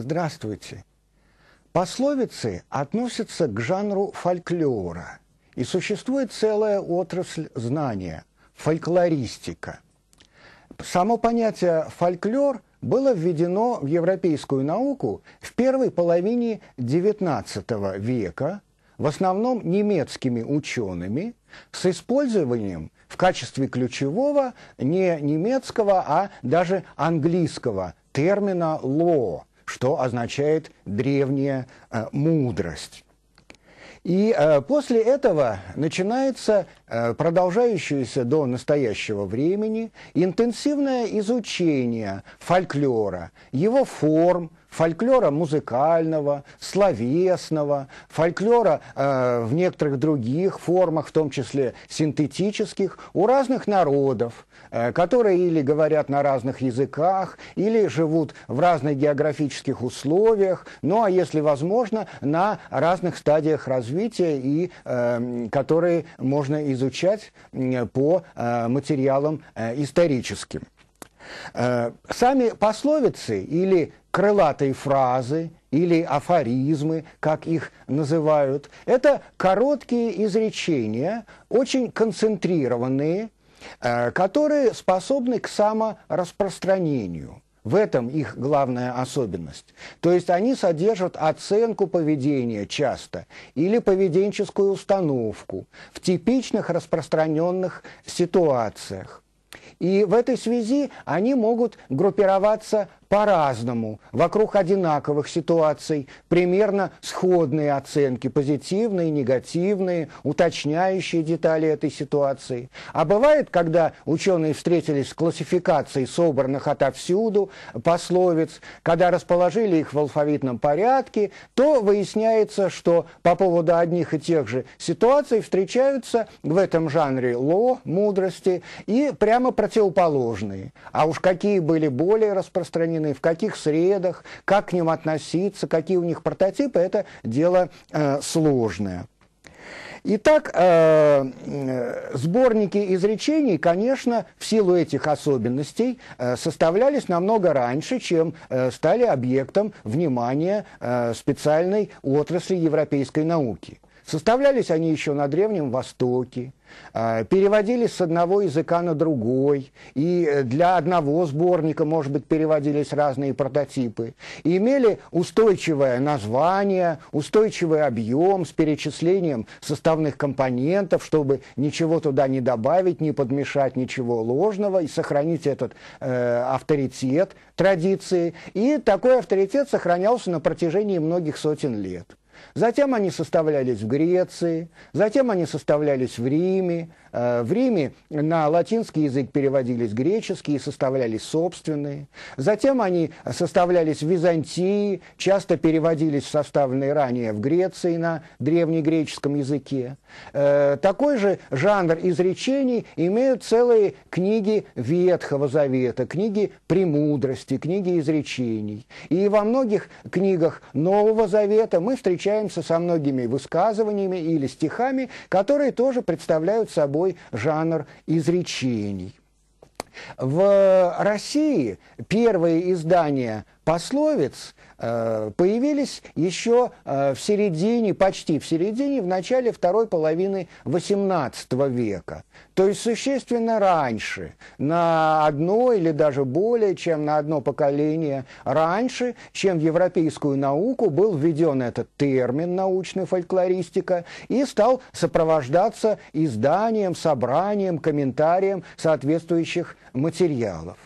Здравствуйте. Пословицы относятся к жанру фольклора, и существует целая отрасль знания – фольклористика. Само понятие «фольклор» было введено в европейскую науку в первой половине XIX века, в основном немецкими учеными, с использованием в качестве ключевого не немецкого, а даже английского термина «ло», что означает древняя э, мудрость. И э, после этого начинается э, продолжающееся до настоящего времени интенсивное изучение фольклора, его форм, фольклора музыкального, словесного, фольклора э, в некоторых других формах, в том числе синтетических, у разных народов, э, которые или говорят на разных языках, или живут в разных географических условиях, ну а если возможно, на разных стадиях развития, и э, которые можно изучать по э, материалам э, историческим. Э, сами пословицы или крылатые фразы или афоризмы, как их называют. Это короткие изречения, очень концентрированные, э, которые способны к самораспространению. В этом их главная особенность. То есть они содержат оценку поведения часто или поведенческую установку в типичных распространенных ситуациях. И в этой связи они могут группироваться по-разному, вокруг одинаковых ситуаций, примерно сходные оценки, позитивные, негативные, уточняющие детали этой ситуации. А бывает, когда ученые встретились с классификацией собранных отовсюду пословиц, когда расположили их в алфавитном порядке, то выясняется, что по поводу одних и тех же ситуаций встречаются в этом жанре ло, мудрости, и прямо противоположные. А уж какие были более распространены, выполнены, в каких средах, как к ним относиться, какие у них прототипы, это дело э, сложное. Итак, э, э сборники изречений, конечно, в силу этих особенностей э, составлялись намного раньше, чем э, стали объектом внимания э, специальной отрасли европейской науки. Составлялись они еще на Древнем Востоке, а, переводились с одного языка на другой, и э, для одного сборника, может быть, переводились разные прототипы, и имели устойчивое название, устойчивый объем с перечислением составных компонентов, чтобы ничего туда не добавить, не подмешать ничего ложного, и сохранить этот э, авторитет традиции. И такой авторитет сохранялся на протяжении многих сотен лет. Затем они составлялись в Греции, затем они составлялись в Риме, Э, в Риме на латинский язык переводились греческие, и составлялись собственные. Затем они составлялись в Византии, часто переводились в составленные ранее в Греции на древнегреческом языке. Э, такой же жанр изречений имеют целые книги Ветхого Завета, книги премудрости, книги изречений. И во многих книгах Нового Завета мы встречаемся со многими высказываниями или стихами, которые тоже представляют собой собой жанр изречений. В России первые издания пословиц Э, появились еще э, в середине, почти в середине, в начале второй половины XVIII века. То есть существенно раньше, на одно или даже более, чем на одно поколение раньше, чем в европейскую науку был введен этот термин научная фольклористика и стал сопровождаться изданием, собранием, комментарием соответствующих материалов.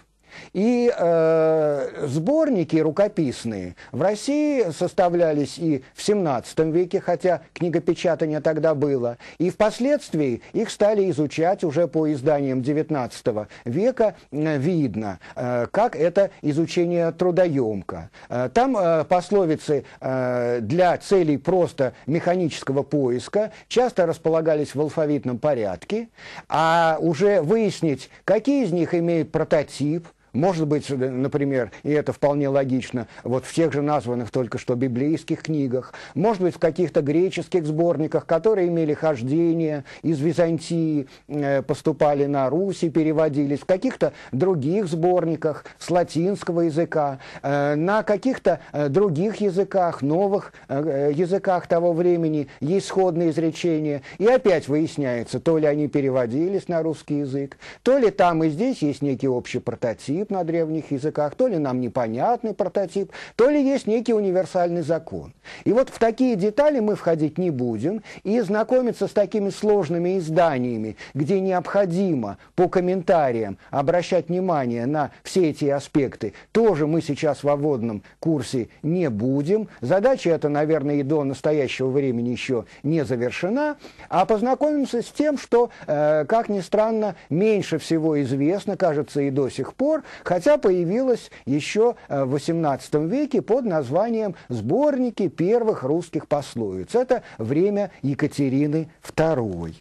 И э, сборники рукописные в России составлялись и в XVII веке, хотя книгопечатание тогда было, и впоследствии их стали изучать уже по изданиям XIX века, э, видно, э, как это изучение трудоемко. Э, там э, пословицы э, для целей просто механического поиска часто располагались в алфавитном порядке, а уже выяснить, какие из них имеют прототип, может быть, например, и это вполне логично, вот в тех же названных только что библейских книгах, может быть, в каких-то греческих сборниках, которые имели хождение из Византии, э, поступали на Русь и переводились, в каких-то других сборниках с латинского языка, э, на каких-то э, других языках, новых языках того времени есть сходные изречения. И опять выясняется, то ли они переводились на русский язык, то ли там и здесь есть некий общий прототип, прототип на древних языках, то ли нам непонятный прототип, то ли есть некий универсальный закон. И вот в такие детали мы входить не будем, и знакомиться с такими сложными изданиями, где необходимо по комментариям обращать внимание на все эти аспекты, тоже мы сейчас во вводном курсе не будем. Задача эта, наверное, и до настоящего времени еще не завершена, а познакомимся с тем, что, э, как ни странно, меньше всего известно, кажется, и до сих пор, хотя появилась еще э, в XVIII веке под названием «Сборники первых русских пословиц». Это время Екатерины II.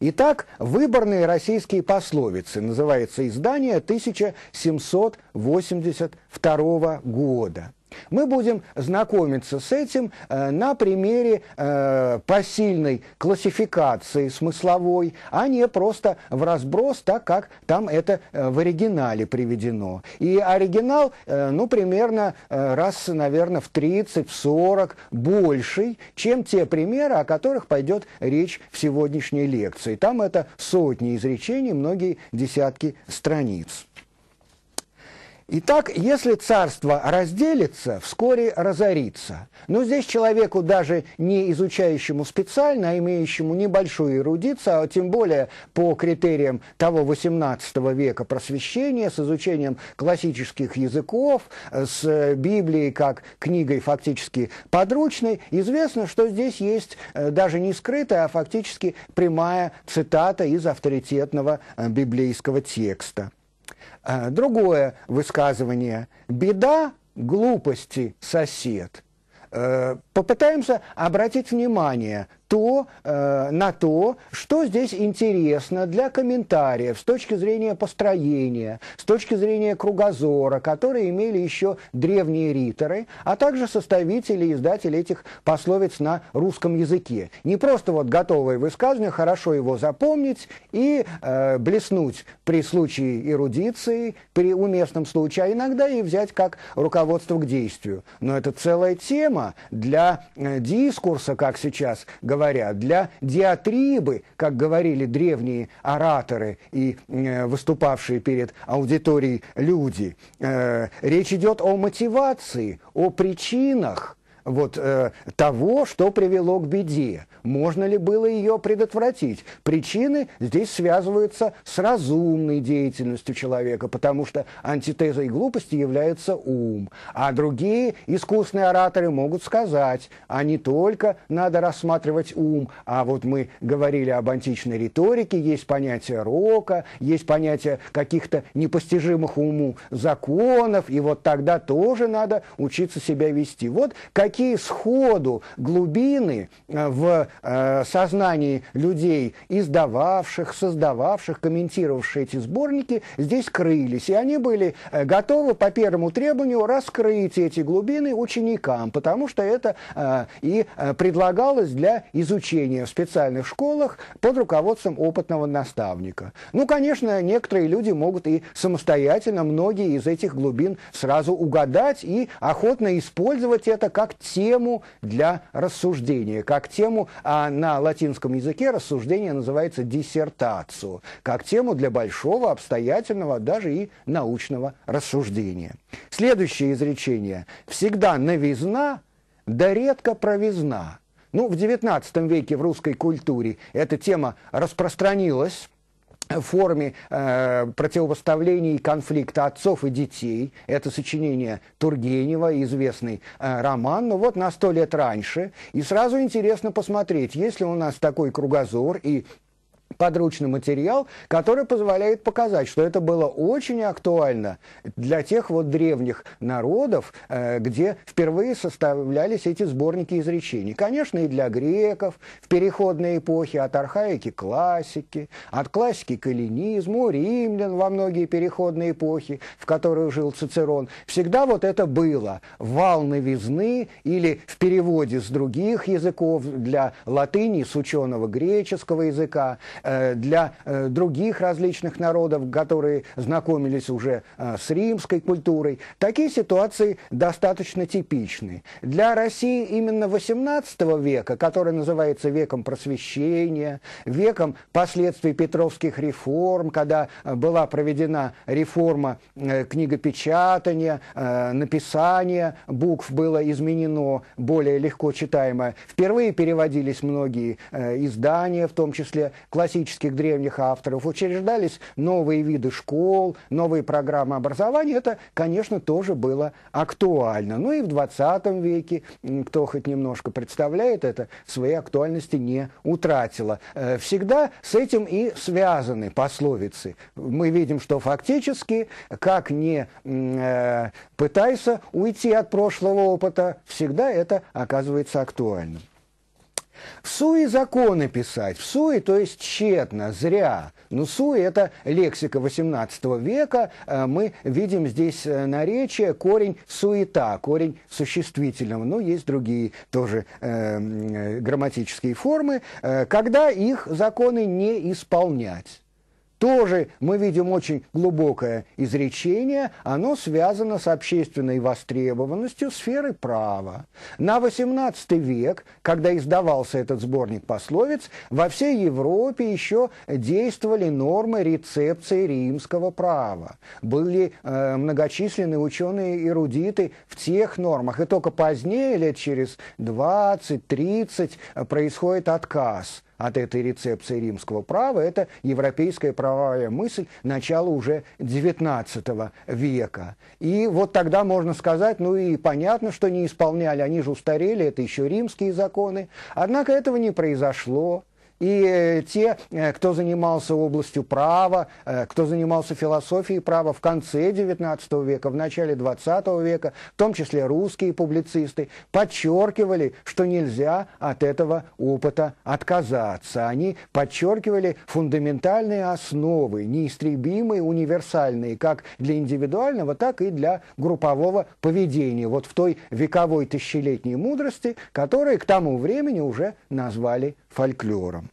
Итак, «Выборные российские пословицы» называется издание 1782 года. Мы будем знакомиться с этим э, на примере э, посильной классификации смысловой, а не просто в разброс, так как там это э, в оригинале приведено. И оригинал, э, ну, примерно э, раз, наверное, в 30, в 40 больший, чем те примеры, о которых пойдет речь в сегодняшней лекции. Там это сотни изречений, многие десятки страниц. Итак, если царство разделится, вскоре разорится. Но здесь человеку, даже не изучающему специально, а имеющему небольшую эрудицию, а тем более по критериям того XVIII века просвещения, с изучением классических языков, с Библией как книгой фактически подручной, известно, что здесь есть э, даже не скрытая, а фактически прямая цитата из авторитетного э, библейского текста. Э, другое высказывание. Беда глупости сосед. Э, попытаемся обратить внимание то, э, на то, что здесь интересно для комментариев с точки зрения построения, с точки зрения кругозора, которые имели еще древние риторы, а также составители и издатели этих пословиц на русском языке. Не просто вот готовое высказывание, хорошо его запомнить и э, блеснуть при случае эрудиции, при уместном случае, а иногда и взять как руководство к действию. Но это целая тема для для э, дискурса, как сейчас говорят, для диатрибы, как говорили древние ораторы и э, выступавшие перед аудиторией люди. Э, речь идет о мотивации, о причинах, вот, э, того, что привело к беде. Можно ли было ее предотвратить? Причины здесь связываются с разумной деятельностью человека, потому что антитезой глупости является ум. А другие искусные ораторы могут сказать, а не только надо рассматривать ум, а вот мы говорили об античной риторике, есть понятие рока, есть понятие каких-то непостижимых уму законов, и вот тогда тоже надо учиться себя вести. Вот какие Такие сходу глубины э, в э, сознании людей, издававших, создававших, комментировавших эти сборники, здесь крылись. И они были э, готовы по первому требованию раскрыть эти глубины ученикам, потому что это и предлагалось для изучения в специальных школах под руководством опытного наставника. Ну, конечно, некоторые люди могут и самостоятельно многие из этих глубин сразу угадать и охотно использовать это как тему для рассуждения, как тему, а на латинском языке рассуждение называется диссертацию, как тему для большого, обстоятельного, даже и научного рассуждения. Следующее изречение. Всегда новизна, да редко провизна. Ну, в XIX веке в русской культуре эта тема распространилась, форме э, противопоставления и конфликта отцов и детей. Это сочинение Тургенева, известный э, роман, но вот на сто лет раньше. И сразу интересно посмотреть, есть ли у нас такой кругозор и подручный материал, который позволяет показать, что это было очень актуально для тех вот древних народов, э, где впервые составлялись эти сборники изречений. Конечно, и для греков в переходной эпохе от архаики к классике, от классики к эллинизму, римлян во многие переходные эпохи, в которые жил Цицерон. Всегда вот это было. Вал новизны или в переводе с других языков для латыни, с ученого греческого языка, Э, для э, других различных народов, которые знакомились уже э, с римской культурой. Такие ситуации достаточно типичны. Для России именно XVIII века, который называется веком просвещения, веком последствий Петровских реформ, когда была проведена реформа книгопечатания, написания букв было изменено более легко читаемое. Впервые переводились многие издания, в том числе классические классических древних авторов, учреждались новые виды школ, новые программы образования, это, конечно, тоже было актуально. Ну и в 20 веке, кто хоть немножко представляет это, своей актуальности не утратило. Э, всегда с этим и связаны пословицы. Мы видим, что фактически, как не э, пытайся уйти от прошлого опыта, всегда это оказывается актуальным. В суе законы писать, в суе, то есть тщетно, зря. Но ну, суе – это лексика XVIII века, э, мы видим здесь э, наречие, корень суета, корень существительного. Но ну, есть другие тоже э, э грамматические формы, когда их законы не исполнять тоже мы видим очень глубокое изречение, оно связано с общественной востребованностью сферы права. На XVIII век, когда издавался этот сборник пословиц, во всей Европе еще действовали нормы рецепции римского права. Были э, многочисленные ученые-эрудиты в тех нормах, и только позднее, лет через 20-30, э, происходит отказ – от этой рецепции римского права, это европейская правовая мысль начала уже XIX века. И вот тогда можно сказать, ну и понятно, что не исполняли, они же устарели, это еще римские законы. Однако этого не произошло. И э, те, э, кто занимался областью права, э, кто занимался философией права в конце XIX века, в начале XX века, в том числе русские публицисты, подчеркивали, что нельзя от этого опыта отказаться. Они подчеркивали фундаментальные основы, неистребимые, универсальные, как для индивидуального, так и для группового поведения, вот в той вековой тысячелетней мудрости, которую к тому времени уже назвали фольклором.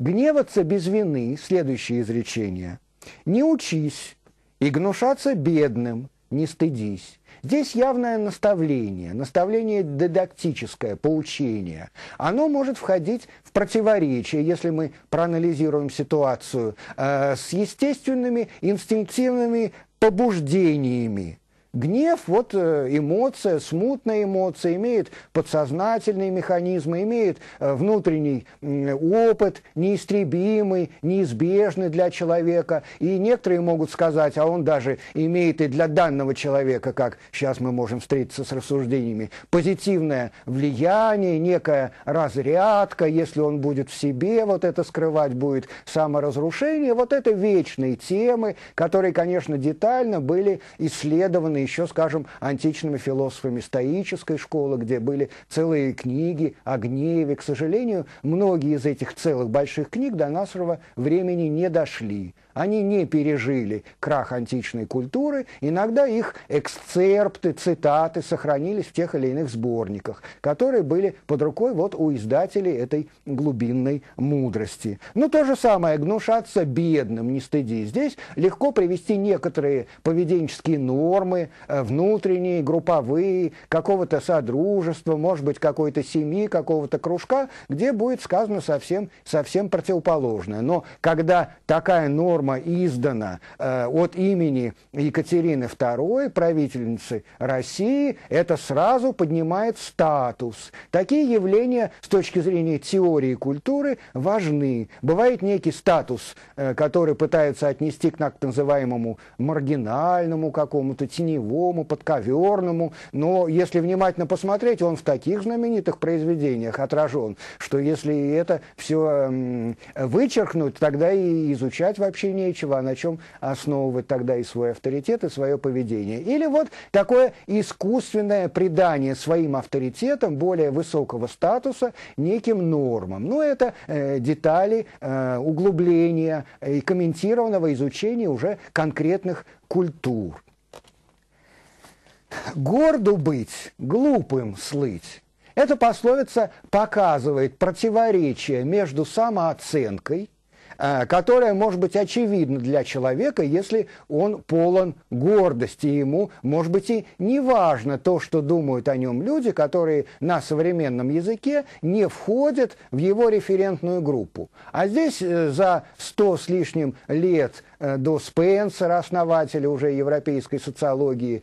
Гневаться без вины, следующее изречение, не учись, и гнушаться бедным, не стыдись. Здесь явное наставление, наставление дидактическое, поучение. Оно может входить в противоречие, если мы проанализируем ситуацию, э, с естественными инстинктивными побуждениями Гнев, вот э, эмоция, смутная эмоция, имеет подсознательные механизмы, имеет э, внутренний опыт, неистребимый, неизбежный для человека. И некоторые могут сказать, а он даже имеет и для данного человека, как сейчас мы можем встретиться с рассуждениями, позитивное влияние, некая разрядка, если он будет в себе вот это скрывать, будет саморазрушение. Вот это вечные темы, которые, конечно, детально были исследованы вызваны еще, скажем, античными философами стоической школы, где были целые книги о гневе. К сожалению, многие из этих целых больших книг до нашего времени не дошли. Они не пережили крах античной культуры, иногда их эксцерпты, цитаты сохранились в тех или иных сборниках, которые были под рукой вот у издателей этой глубинной мудрости. Но то же самое, гнушаться бедным, не стыди. Здесь легко привести некоторые поведенческие нормы, э, внутренние, групповые, какого-то содружества, может быть, какой-то семьи, какого-то кружка, где будет сказано совсем, совсем противоположное. Но когда такая норма реформа издана э, от имени Екатерины II, правительницы России, это сразу поднимает статус. Такие явления с точки зрения теории культуры важны. Бывает некий статус, э, который пытаются отнести к так называемому маргинальному какому-то, теневому, подковерному, но если внимательно посмотреть, он в таких знаменитых произведениях отражен, что если это все э, эм, вычеркнуть, тогда и изучать вообще нечего, а на чем основывать тогда и свой авторитет, и свое поведение. Или вот такое искусственное придание своим авторитетам более высокого статуса неким нормам. Но ну, это э, детали э, углубления и комментированного изучения уже конкретных культур. Горду быть, глупым слыть. Эта пословица показывает противоречие между самооценкой – Э, которая может быть очевидна для человека, если он полон гордости. ему, может быть, и не важно то, что думают о нем люди, которые на современном языке не входят в его референтную группу. А здесь э, за сто с лишним лет э, до Спенсера, основателя уже европейской социологии,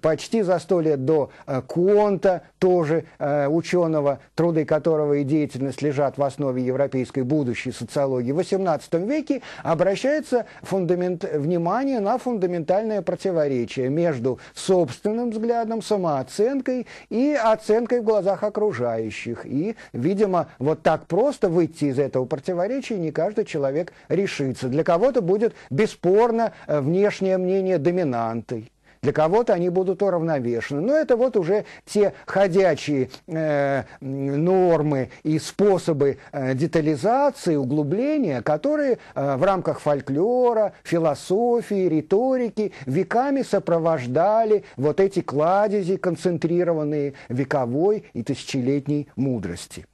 почти за сто лет до Конта, тоже ученого, труды которого и деятельность лежат в основе европейской будущей социологии, 18 XIX веке обращается фундамент, внимание на фундаментальное противоречие между собственным взглядом, самооценкой и оценкой в глазах окружающих. И, видимо, вот так просто выйти из этого противоречия не каждый человек решится. Для кого-то будет бесспорно э, внешнее мнение доминантой. Для кого-то они будут уравновешены. Но это вот уже те ходячие э, нормы и способы э, детализации, углубления, которые э, в рамках фольклора, философии, риторики веками сопровождали вот эти кладези, концентрированные вековой и тысячелетней мудрости.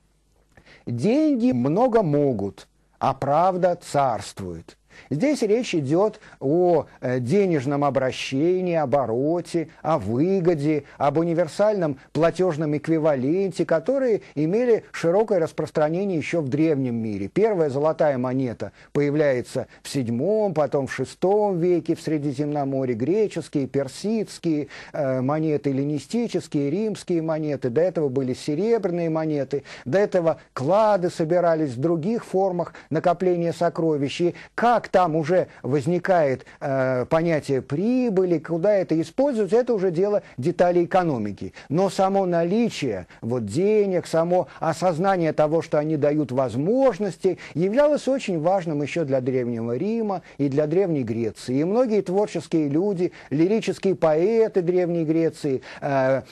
Деньги много могут, а правда царствует – Здесь речь идет о э, денежном обращении, обороте, о выгоде, об универсальном платежном эквиваленте, которые имели широкое распространение еще в древнем мире. Первая золотая монета появляется в VII, потом в VI веке в Средиземноморье, греческие, персидские э, монеты, эллинистические, римские монеты, до этого были серебряные монеты, до этого клады собирались в других формах накопления сокровищ. И как там уже возникает э, понятие прибыли, куда это используется, это уже дело деталей экономики. Но само наличие вот, денег, само осознание того, что они дают возможности, являлось очень важным еще для Древнего Рима и для Древней Греции. И многие творческие люди, лирические поэты Древней Греции, э,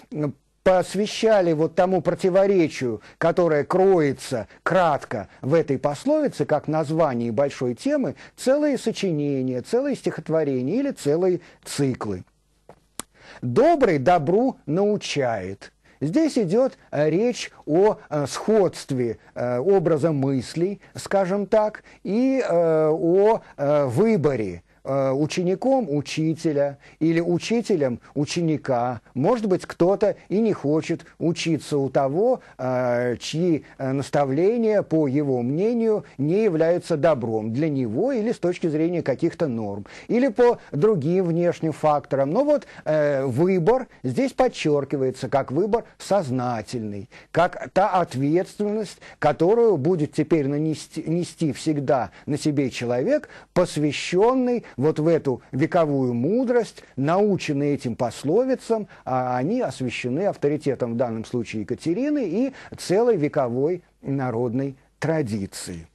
посвящали вот тому противоречию, которое кроется кратко в этой пословице, как названии большой темы, целые сочинения, целые стихотворения или целые циклы. «Добрый добру научает», Здесь идет э, речь о э, сходстве э, образа мыслей, скажем так, и о выборе Э, учеником учителя или учителем ученика. Может быть, кто-то и не хочет учиться у того, э, чьи э, наставления, по его мнению, не являются добром для него или с точки зрения каких-то норм, или по другим внешним факторам. Но вот выбор здесь подчеркивается как выбор сознательный, как та ответственность, которую будет теперь нанести, нести всегда на себе человек, посвященный вот в эту вековую мудрость, научены этим пословицам, а они освящены авторитетом в данном случае Екатерины и целой вековой народной традиции.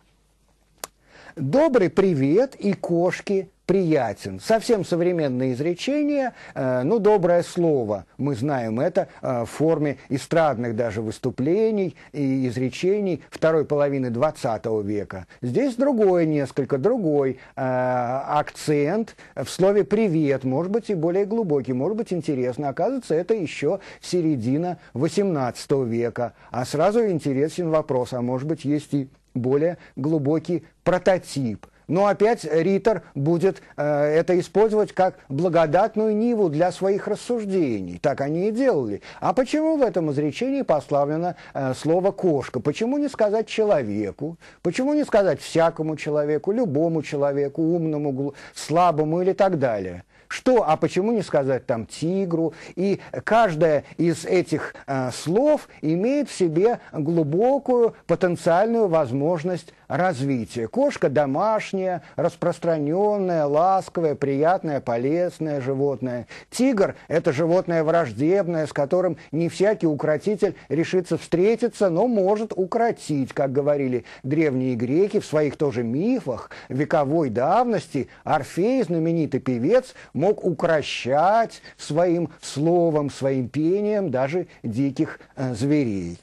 Добрый привет и кошки приятен. Совсем современное изречение, э, ну, доброе слово. Мы знаем это э, в форме эстрадных даже выступлений и изречений второй половины 20 века. Здесь другой несколько, другой э, акцент в слове «привет», может быть, и более глубокий, может быть, интересно. Оказывается, это еще середина 18 века. А сразу интересен вопрос, а может быть, есть и более глубокий прототип. Но опять Риттер будет э, это использовать как благодатную ниву для своих рассуждений. Так они и делали. А почему в этом изречении пославлено э, слово «кошка»? Почему не сказать «человеку»? Почему не сказать «всякому человеку», «любому человеку», «умному», «слабому» или так далее? что, а почему не сказать там тигру. И каждое из этих э, слов имеет в себе глубокую потенциальную возможность Развитие. Кошка домашняя, распространенная, ласковая, приятная, полезное животное. Тигр – это животное враждебное, с которым не всякий укротитель решится встретиться, но может укротить, как говорили древние греки в своих тоже мифах вековой давности. Орфей, знаменитый певец, мог укращать своим словом, своим пением даже диких э, зверей.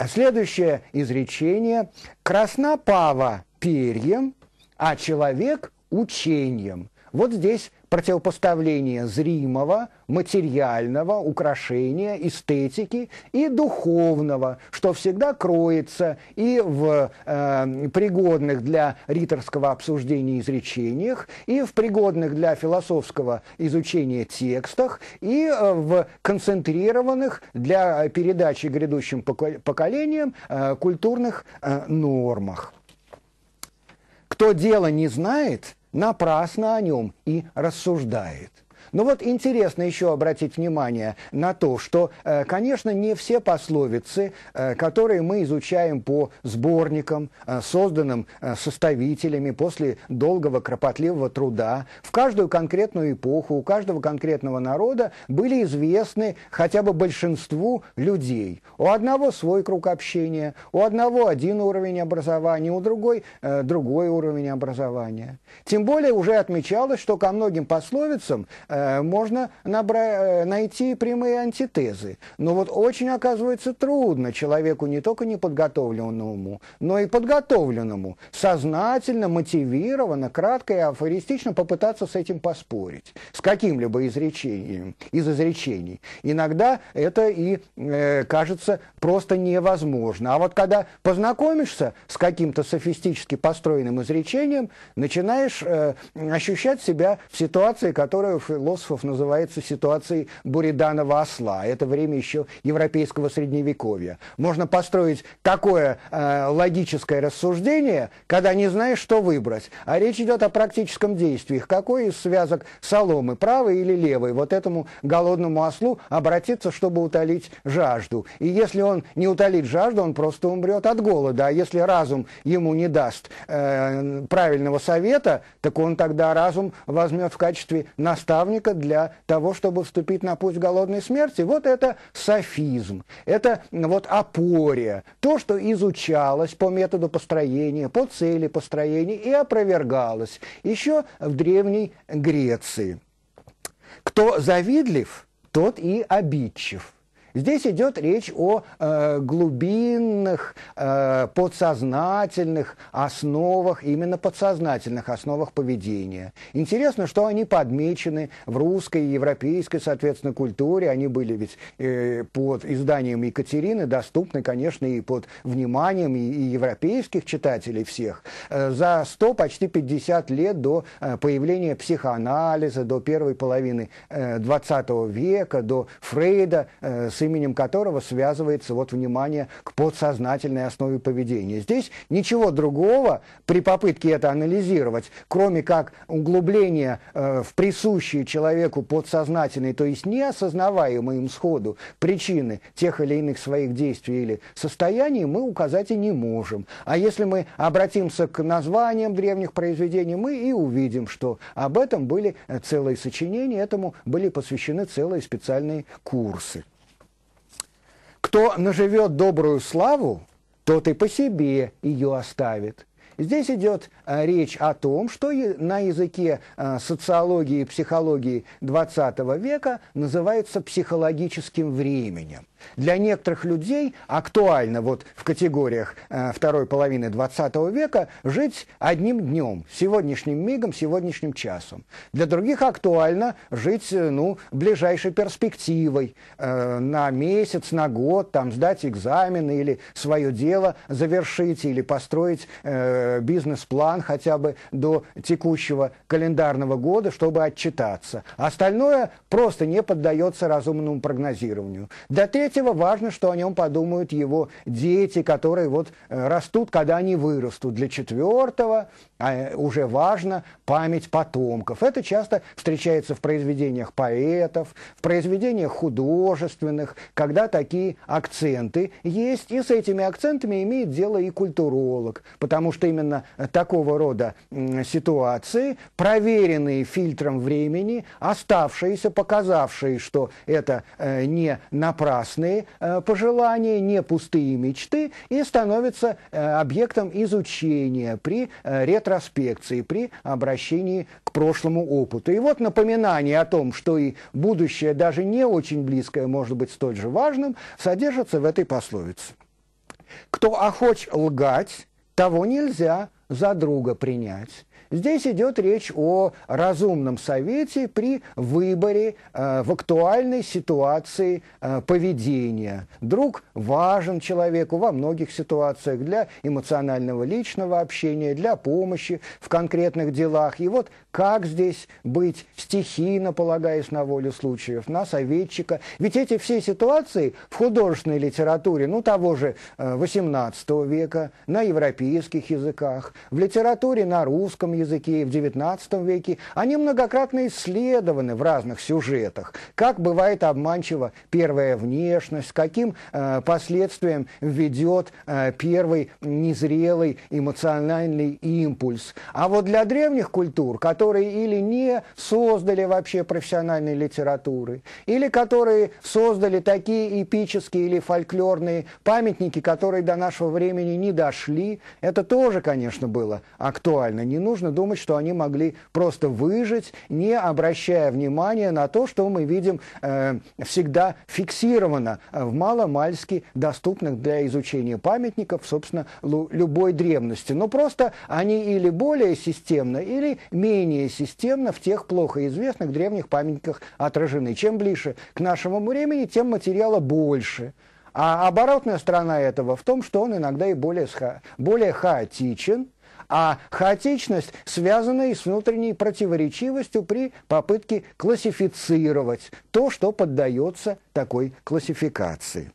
А следующее изречение. Краснопава перьем, а человек учением. Вот здесь противопоставление зримого, материального, украшения, эстетики и духовного, что всегда кроется и в э, пригодных для риторского обсуждения изречениях, и в пригодных для философского изучения текстах, и э, в концентрированных для передачи грядущим поколениям э, культурных э, нормах. Кто дело не знает – напрасно о нем и рассуждает – но ну вот интересно еще обратить внимание на то, что, э, конечно, не все пословицы, э, которые мы изучаем по сборникам, э, созданным составителями после долгого кропотливого труда, в каждую конкретную эпоху, у каждого конкретного народа были известны хотя бы большинству людей. У одного свой круг общения, у одного один уровень образования, у другой другой уровень образования. Тем более уже отмечалось, что ко многим пословицам э, Э, можно набра э, найти прямые антитезы. Но вот очень, оказывается, трудно человеку не только неподготовленному, но и подготовленному сознательно, мотивированно, кратко и афористично попытаться с этим поспорить, с каким-либо изречением, из изречений. Иногда это и э, кажется просто невозможно. А вот когда познакомишься с каким-то софистически построенным изречением, начинаешь э, ощущать себя в ситуации, которая в философов называется ситуацией Буриданова осла. Это время еще европейского средневековья. Можно построить такое э, логическое рассуждение, когда не знаешь, что выбрать. А речь идет о практическом действии. Какой из связок соломы, правой или левой, вот этому голодному ослу обратиться, чтобы утолить жажду. И если он не утолит жажду, он просто умрет от голода. А если разум ему не даст э, правильного совета, так он тогда разум возьмет в качестве наставника, подвижника для того, чтобы вступить на путь голодной смерти. Вот это софизм, это вот опория, то, что изучалось по методу построения, по цели построения и опровергалось еще в Древней Греции. Кто завидлив, тот и обидчив – Здесь идет речь о э, глубинных, э, подсознательных основах, именно подсознательных основах поведения. Интересно, что они подмечены в русской и европейской, соответственно, культуре. Они были ведь э, под изданием Екатерины доступны, конечно, и под вниманием и, и европейских читателей всех. Э, за 100, почти 50 лет до э, появления психоанализа, до первой половины э, 20 века, до Фрейда э, именем которого связывается вот внимание к подсознательной основе поведения. Здесь ничего другого при попытке это анализировать, кроме как углубление э, в присущие человеку подсознательные, то есть неосознаваемые им сходу причины тех или иных своих действий или состояний, мы указать и не можем. А если мы обратимся к названиям древних произведений, мы и увидим, что об этом были э, целые сочинения, этому были посвящены целые специальные курсы. Кто наживет добрую славу, тот и по себе ее оставит. Здесь идет а речь о том, что на языке э, социологии и психологии XX века называется психологическим временем. Для некоторых людей актуально вот в категориях э, второй половины XX века жить одним днем, сегодняшним мигом, сегодняшним часом. Для других актуально жить э, ну, ближайшей перспективой на месяц, на год, там, сдать экзамены или свое дело завершить, или построить бизнес-план план хотя бы до текущего календарного года, чтобы отчитаться. Остальное просто не поддается разумному прогнозированию. До третьего важно, что о нем подумают его дети, которые вот э, растут, когда они вырастут. Для четвертого а, э, уже важно память потомков. Это часто встречается в произведениях поэтов, в произведениях художественных, когда такие акценты есть, и с этими акцентами имеет дело и культуролог, потому что именно такого такого рода ситуации, проверенные фильтром времени, оставшиеся, показавшие, что это э, не напрасные э, пожелания, не пустые мечты, и становятся э, объектом изучения при ретроспекции, при обращении к прошлому опыту. И вот напоминание о том, что и будущее, даже не очень близкое, может быть столь же важным, содержится в этой пословице. Кто охоч лгать, того нельзя за друга принять, Здесь идет речь о разумном совете при выборе э, в актуальной ситуации э, поведения. Друг важен человеку во многих ситуациях для эмоционального личного общения, для помощи в конкретных делах. И вот как здесь быть стихийно, полагаясь на волю случаев, на советчика. Ведь эти все ситуации в художественной литературе, ну того же э, 18 века, на европейских языках, в литературе на русском языке и в XIX веке, они многократно исследованы в разных сюжетах. Как бывает обманчива первая внешность, каким э, последствиям ведет э, первый незрелый эмоциональный импульс. А вот для древних культур, которые или не создали вообще профессиональной литературы, или которые создали такие эпические или фольклорные памятники, которые до нашего времени не дошли, это тоже, конечно, было актуально. Не нужно можно думать, что они могли просто выжить, не обращая внимания на то, что мы видим э, всегда фиксировано в маломальски доступных для изучения памятников, собственно, любой древности. Но просто они или более системно, или менее системно в тех плохо известных древних памятниках отражены. Чем ближе к нашему времени, тем материала больше. А оборотная сторона этого в том, что он иногда и более, более хаотичен, а хаотичность связана и с внутренней противоречивостью при попытке классифицировать то, что поддается такой классификации.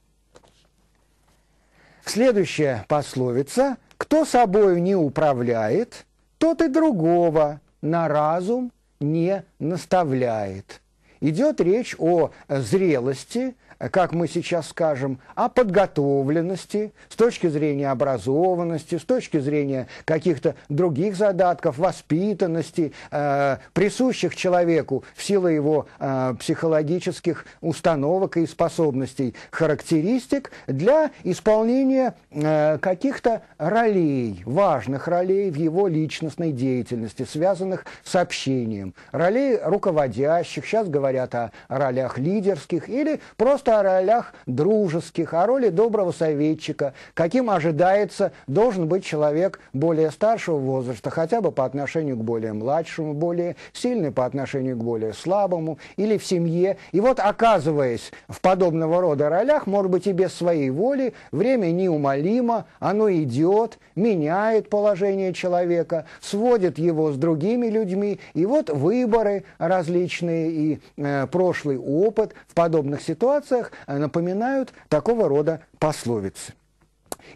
Следующая пословица «Кто собою не управляет, тот и другого на разум не наставляет». Идет речь о зрелости, Э, как мы сейчас скажем, о подготовленности с точки зрения образованности, с точки зрения каких-то других задатков, воспитанности, э, присущих человеку в силу его э, психологических установок и способностей, характеристик для исполнения каких-то ролей, важных ролей в его личностной деятельности, связанных с общением, ролей руководящих, сейчас говорят о ролях лидерских, или просто просто о ролях дружеских, о роли доброго советчика, каким ожидается должен быть человек более старшего возраста, хотя бы по отношению к более младшему, более сильный по отношению к более слабому или в семье. И вот оказываясь в подобного рода ролях, может быть и без своей воли, время неумолимо, оно идет, меняет положение человека, сводит его с другими людьми. И вот выборы различные и э, прошлый опыт в подобных ситуациях традициях э, напоминают такого рода пословицы.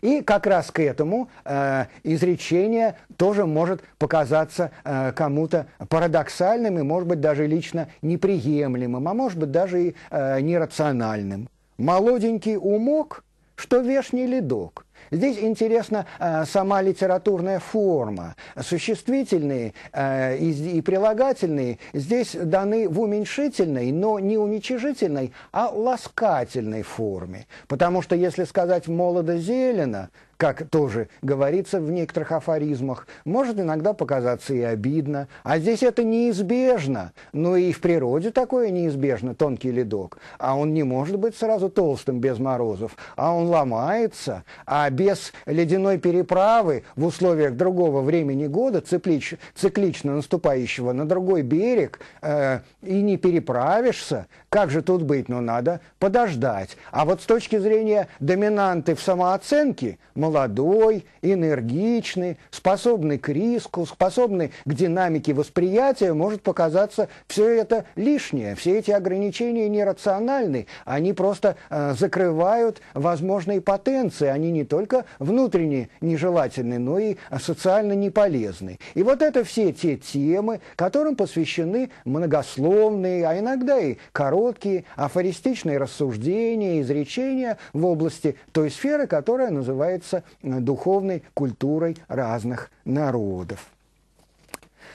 И как раз к этому э, изречение тоже может показаться э, кому-то парадоксальным и, может быть, даже лично неприемлемым, а может быть, даже и э, нерациональным. «Молоденький умок, что вешний ледок». Здесь интересна э, сама литературная форма. Существительные э, и, и прилагательные здесь даны в уменьшительной, но не уничижительной, а ласкательной форме. Потому что если сказать «молодо-зелено», как тоже говорится в некоторых афоризмах, может иногда показаться и обидно. А здесь это неизбежно. Ну и в природе такое неизбежно, тонкий ледок. А он не может быть сразу толстым без морозов. А он ломается, а без ледяной переправы в условиях другого времени года, циклич, циклично наступающего на другой берег, э, и не переправишься, как же тут быть? Ну, надо подождать. А вот с точки зрения доминанты в самооценке, молодой, энергичный, способный к риску, способный к динамике восприятия, может показаться все это лишнее. Все эти ограничения нерациональны, они просто э, закрывают возможные потенции, они не только только внутренне нежелательный, но и социально неполезный. И вот это все те темы, которым посвящены многословные, а иногда и короткие афористичные рассуждения, изречения в области той сферы, которая называется э, духовной культурой разных народов.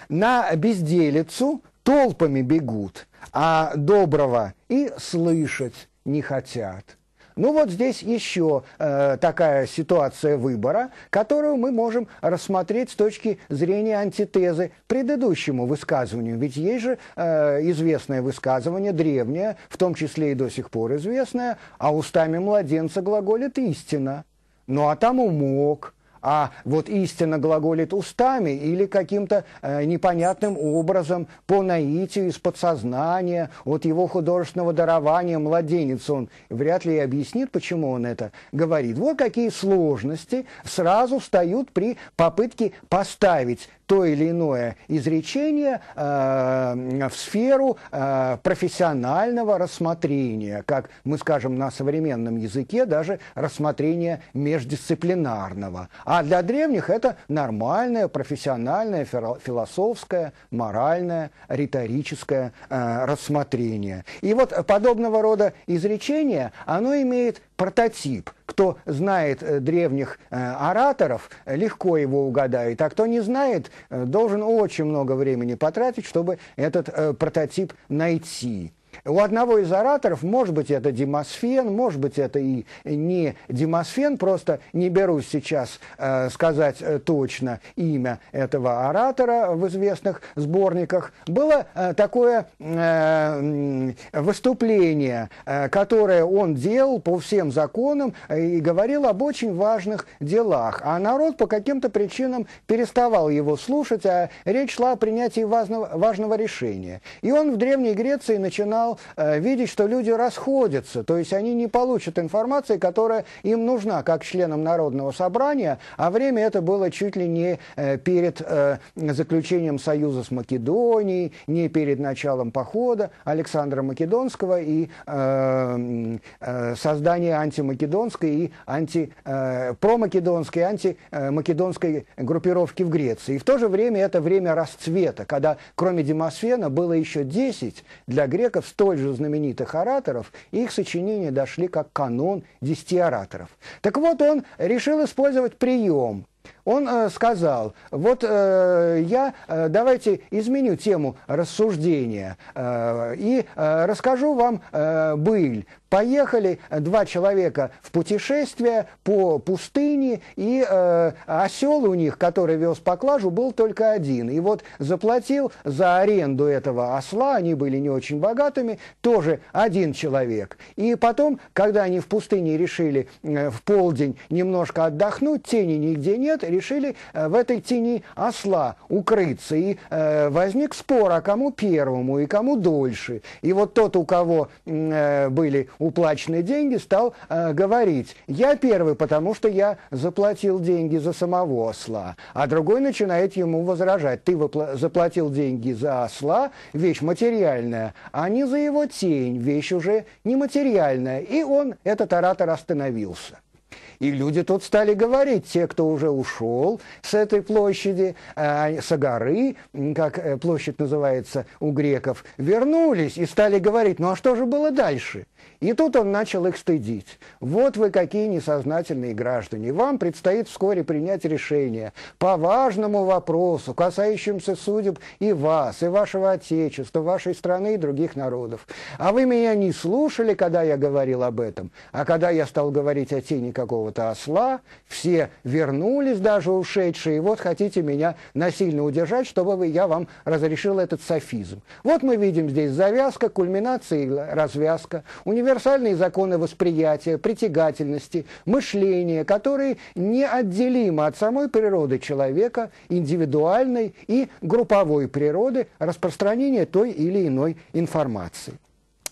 На безделицу толпами бегут, а доброго и слышать не хотят – ну вот здесь еще э, такая ситуация выбора, которую мы можем рассмотреть с точки зрения антитезы предыдущему высказыванию. Ведь есть же э, известное высказывание, древнее, в том числе и до сих пор известное, а устами младенца глаголит истина. Ну а там умок, а вот истина глаголит устами или каким-то э, непонятным образом по наитию из подсознания, от его художественного дарования младенец он вряд ли и объяснит, почему он это говорит. Вот какие сложности сразу встают при попытке поставить то или иное изречение э, в сферу э, профессионального рассмотрения, как мы скажем на современном языке, даже рассмотрения междисциплинарного. А для древних это нормальное, профессиональное, философское, моральное, риторическое э, рассмотрение. И вот подобного рода изречение, оно имеет прототип – кто знает э, древних э, ораторов, э, легко его угадает, а кто не знает, должен очень много времени потратить, чтобы этот прототип найти. У одного из ораторов, может быть, это Демосфен, может быть, это и не Демосфен, просто не берусь сейчас э, сказать э, точно имя этого оратора в известных сборниках, было э, такое э, выступление, э, которое он делал по всем законам э, и говорил об очень важных делах, а народ по каким-то причинам переставал его слушать, а речь шла о принятии важного, важного решения. И он в Древней Греции начинал канал, э, видеть, что люди расходятся, то есть они не получат информации, которая им нужна, как членам Народного собрания, а время это было чуть ли не э, перед э, заключением союза с Македонией, не перед началом похода Александра Македонского и создания антимакедонской и анти, промакедонской, антимакедонской группировки в Греции. И в то же время это время расцвета, когда кроме Демосфена было еще 10 для греков столь же знаменитых ораторов, их сочинения дошли как канон десяти ораторов. Так вот, он решил использовать прием он э, сказал, вот э, я, э, давайте изменю тему рассуждения и расскажу вам быль. Поехали два человека в путешествие по пустыне, и осел у них, который вез поклажу, был только один. И вот заплатил за аренду этого осла, они были не очень богатыми, тоже один человек. И потом, когда они в пустыне решили в полдень немножко отдохнуть, тени нигде нет, решили э, в этой тени осла укрыться. И э, возник спор, а кому первому и кому дольше. И вот тот, у кого э, были уплачены деньги, стал говорить, я первый, потому что я заплатил деньги за самого осла. А другой начинает ему возражать, ты заплатил деньги за осла, вещь материальная, а не за его тень, вещь уже нематериальная. И он, этот оратор, остановился. И люди тут стали говорить, те, кто уже ушел с этой площади, э, с горы, как э, площадь называется у греков, вернулись и стали говорить, ну а что же было дальше? И тут он начал их стыдить. Вот вы какие несознательные граждане. Вам предстоит вскоре принять решение по важному вопросу, касающемуся судеб и вас, и вашего отечества, вашей страны и других народов. А вы меня не слушали, когда я говорил об этом. А когда я стал говорить о тени какого-то осла, все вернулись, даже ушедшие, и вот хотите меня насильно удержать, чтобы вы, я вам разрешил этот софизм. Вот мы видим здесь завязка, кульминация и развязка. У универсальные законы восприятия, притягательности, мышления, которые неотделимы от самой природы человека, индивидуальной и групповой природы распространения той или иной информации.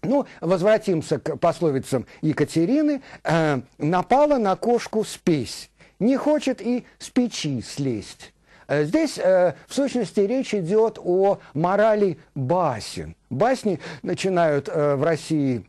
Ну, возвратимся к пословицам Екатерины. Э, «Напала на кошку спесь, не хочет и с печи слезть». Э, здесь, э, в сущности, речь идет о морали басен. Басни начинают э, в России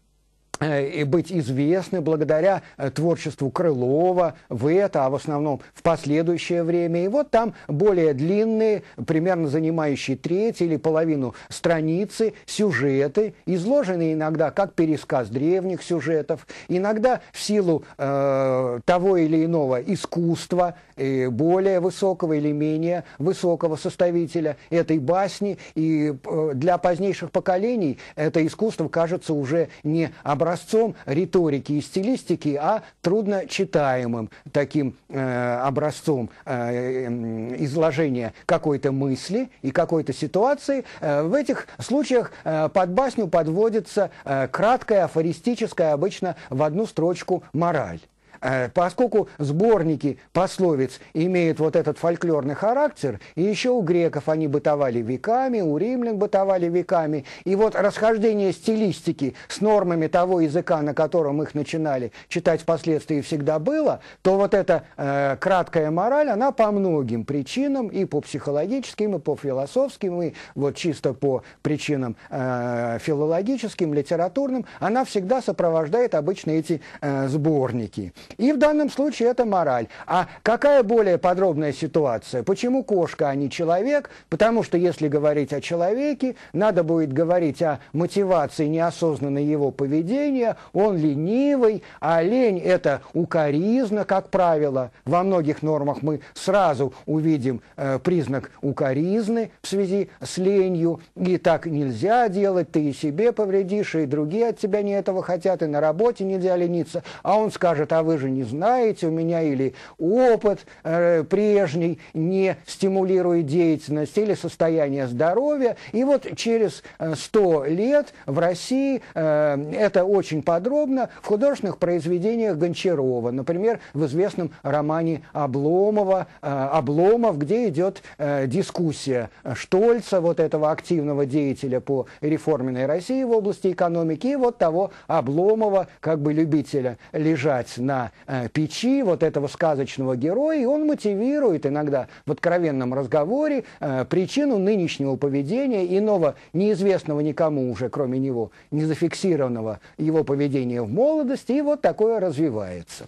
Э, и быть известны благодаря э, творчеству Крылова, в это, а в основном в последующее время. И вот там более длинные, примерно занимающие треть или половину страницы, сюжеты, изложенные иногда как пересказ древних сюжетов, иногда в силу э, того или иного искусства, э, более высокого или менее высокого составителя этой басни. И э, для позднейших поколений это искусство кажется уже не образцовым, образцом риторики и стилистики, а трудночитаемым таким э, образцом э, эм, изложения какой-то мысли и какой-то ситуации. Э, в этих случаях э, под басню подводится э, краткая афористическая, обычно в одну строчку мораль. Э, поскольку сборники пословиц имеют вот этот фольклорный характер, и еще у греков они бытовали веками, у римлян бытовали веками, и вот расхождение стилистики с нормами того языка, на котором их начинали читать впоследствии всегда было, то вот эта э, краткая мораль, она по многим причинам, и по психологическим, и по философским, и вот чисто по причинам э, филологическим, литературным, она всегда сопровождает обычно эти э, сборники. И в данном случае это мораль. А какая более подробная ситуация? Почему кошка, а не человек? Потому что если говорить о человеке, надо будет говорить о мотивации неосознанно его поведения, он ленивый, а лень – это укоризна, как правило. Во многих нормах мы сразу увидим э, признак укоризны в связи с ленью, и так нельзя делать, ты и себе повредишь, и другие от тебя не этого хотят, и на работе нельзя лениться, а он скажет, а вы вы же не знаете, у меня или опыт э, прежний не стимулирует деятельность, или состояние здоровья. И вот через 100 э, лет в России э, это очень подробно в художественных произведениях Гончарова, например, в известном романе Обломова, э, Обломов, где идет э, дискуссия Штольца, вот этого активного деятеля по реформенной России в области экономики, и вот того Обломова, как бы любителя лежать на э, печи вот этого сказочного героя, и он мотивирует иногда в откровенном разговоре э, причину нынешнего поведения иного неизвестного никому уже, кроме него, не зафиксированного его поведения в молодости, и вот такое развивается.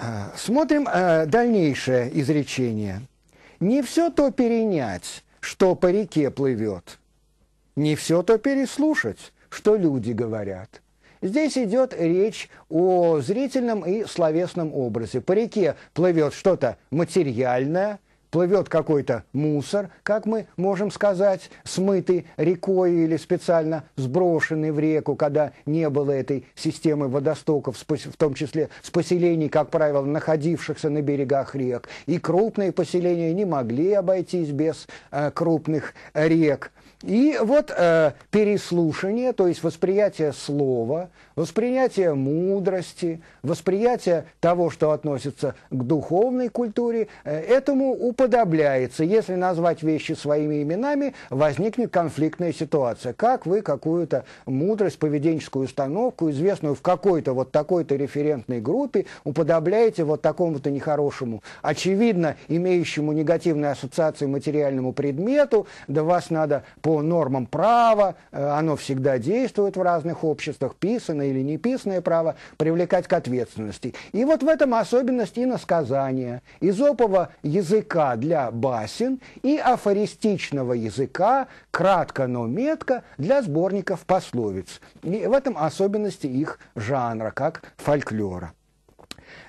Э, смотрим э, дальнейшее изречение. «Не все то перенять, что по реке плывет, не все то переслушать, что люди говорят». Здесь идет речь о зрительном и словесном образе. По реке плывет что-то материальное, плывет какой-то мусор, как мы можем сказать, смытый рекой или специально сброшенный в реку, когда не было этой системы водостоков, в том числе с поселений, как правило, находившихся на берегах рек. И крупные поселения не могли обойтись без э, крупных рек. И вот э, переслушание, то есть восприятие слова, восприятие мудрости, восприятие того, что относится к духовной культуре, э, этому уподобляется. Если назвать вещи своими именами, возникнет конфликтная ситуация. Как вы какую-то мудрость, поведенческую установку, известную в какой-то вот такой-то референтной группе, уподобляете вот такому-то нехорошему, очевидно, имеющему негативные ассоциации материальному предмету, да вас надо по нормам права, э, оно всегда действует в разных обществах, писанное или не писанное право, привлекать к ответственности. И вот в этом особенность иносказания, изопова языка для басен и афористичного языка, кратко, но метко, для сборников пословиц. И в этом особенности их жанра, как фольклора.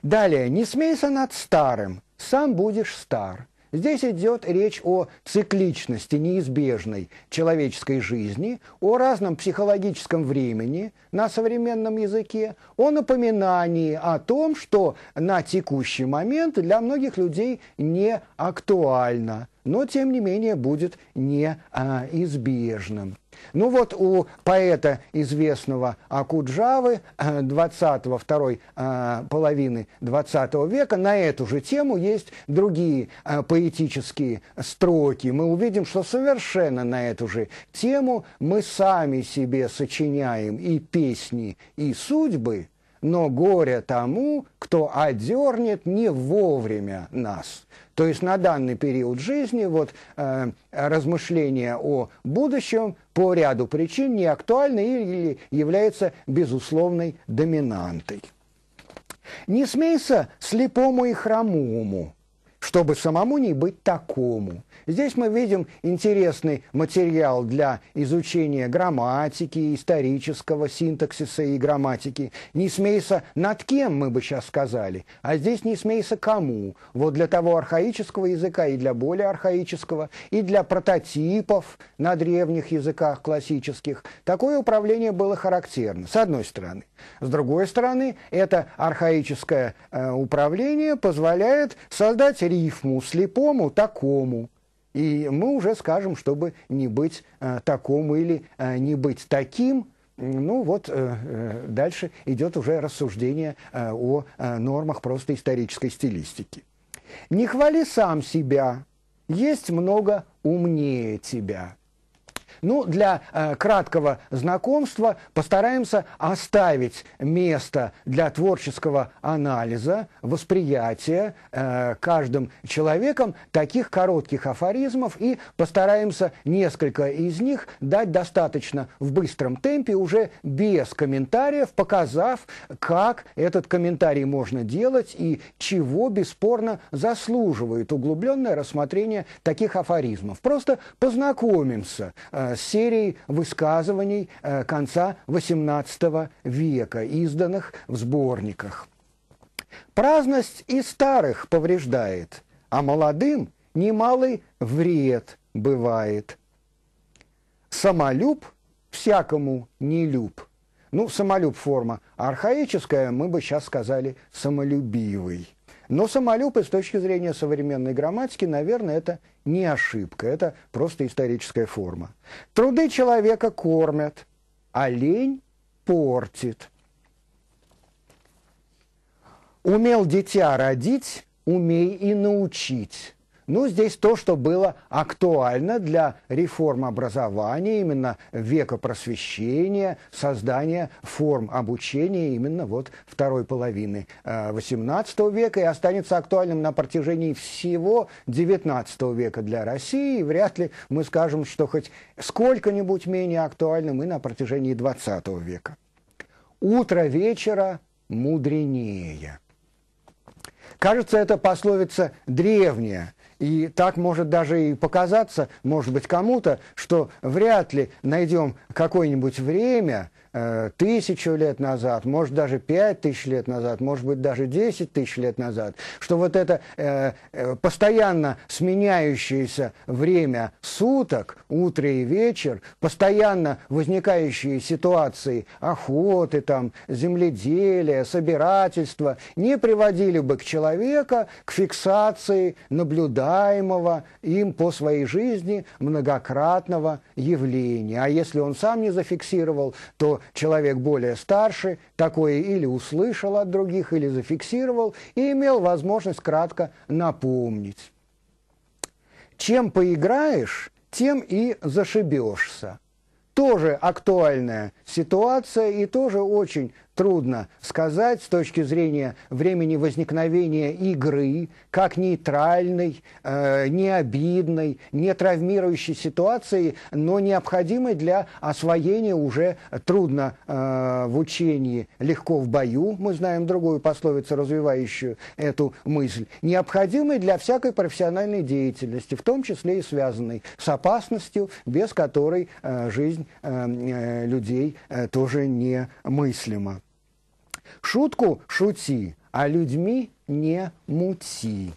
Далее, не смейся над старым, сам будешь стар. Здесь идет речь о цикличности неизбежной человеческой жизни, о разном психологическом времени на современном языке, о напоминании о том, что на текущий момент для многих людей не актуально, но тем не менее будет неизбежным. Ну вот у поэта известного Акуджавы 20-го, э, второй э, половины 20 века на эту же тему есть другие э, поэтические строки. Мы увидим, что совершенно на эту же тему мы сами себе сочиняем и песни, и судьбы – но горе тому, кто одернет не вовремя нас. То есть на данный период жизни вот, э, размышления о будущем по ряду причин не актуальны или является безусловной доминантой. Не смейся слепому и хромому, чтобы самому не быть такому. Здесь мы видим интересный материал для изучения грамматики, исторического синтаксиса и грамматики. «Не смейся над кем» мы бы сейчас сказали, а здесь «не смейся кому». Вот для того архаического языка и для более архаического, и для прототипов на древних языках классических. Такое управление было характерно, с одной стороны. С другой стороны, это архаическое э, управление позволяет создать наивному, слепому, такому. И мы уже скажем, чтобы не быть э, такому или э, не быть таким, ну вот э, э, дальше идет уже рассуждение э, о э, нормах просто исторической стилистики. Не хвали сам себя, есть много умнее тебя. Ну, для э, краткого знакомства постараемся оставить место для творческого анализа, восприятия э, каждым человеком таких коротких афоризмов и постараемся несколько из них дать достаточно в быстром темпе, уже без комментариев, показав, как этот комментарий можно делать и чего, бесспорно, заслуживает углубленное рассмотрение таких афоризмов. Просто познакомимся э, Э, серией высказываний э, конца XVIII века, изданных в сборниках. Праздность и старых повреждает, а молодым немалый вред бывает. Самолюб всякому не люб. Ну, самолюб форма архаическая, мы бы сейчас сказали самолюбивый. Но самолюбы с точки зрения современной грамматики, наверное, это не ошибка, это просто историческая форма. Труды человека кормят, а лень портит. Умел дитя родить, умей и научить. Ну, здесь то, что было актуально для реформ образования, именно века просвещения, создания форм обучения именно вот второй половины XVIII э, века и останется актуальным на протяжении всего XIX века для России. И вряд ли мы скажем, что хоть сколько-нибудь менее актуальным и на протяжении XX века. Утро вечера мудренее. Кажется, эта пословица древняя, и так может даже и показаться, может быть, кому-то, что вряд ли найдем какое-нибудь время, Э, тысячу лет назад, может даже пять тысяч лет назад, может быть даже десять тысяч лет назад, что вот это э, э постоянно сменяющееся время суток, утро и вечер, постоянно возникающие ситуации охоты, там, земледелия, собирательства, не приводили бы к человеку к фиксации наблюдаемого им по своей жизни многократного явления. А если он сам не зафиксировал, то человек более старший такое или услышал от других, или зафиксировал, и имел возможность кратко напомнить. Чем поиграешь, тем и зашибешься. Тоже актуальная ситуация и тоже очень трудно сказать с точки зрения времени возникновения игры, как нейтральной, э, необидной, не травмирующей ситуации, но необходимой для освоения уже трудно э, в учении, легко в бою, мы знаем другую пословицу, развивающую эту мысль, необходимой для всякой профессиональной деятельности, в том числе и связанной с опасностью, без которой э, жизнь э, э людей э, тоже немыслима. Шутку шути, а людьми не мути.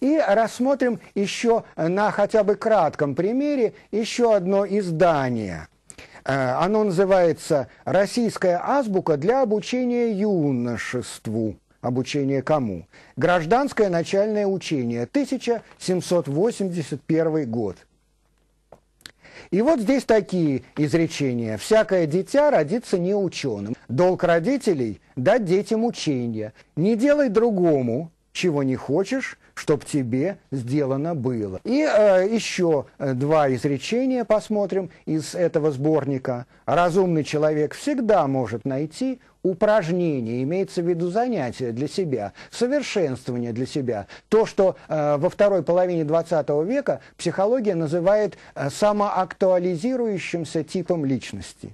И рассмотрим еще на хотя бы кратком примере еще одно издание. Э, оно называется «Российская азбука для обучения юношеству». Обучение кому? Гражданское начальное учение, 1781 год. И вот здесь такие изречения. «Всякое дитя родится не ученым. Долг родителей – дать детям учения. Не делай другому, чего не хочешь, чтоб тебе сделано было». И э, еще э, два изречения посмотрим из этого сборника. «Разумный человек всегда может найти упражнение, имеется в виду занятие для себя, совершенствование для себя. То, что э, во второй половине 20 века психология называет э, самоактуализирующимся типом личности.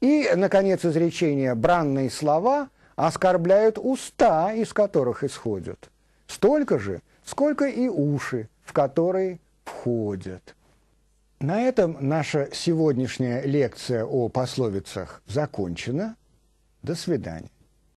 И, наконец, изречение «бранные слова» оскорбляют уста, из которых исходят. Столько же, сколько и уши, в которые входят. На этом наша сегодняшняя лекция о пословицах закончена. До свидания.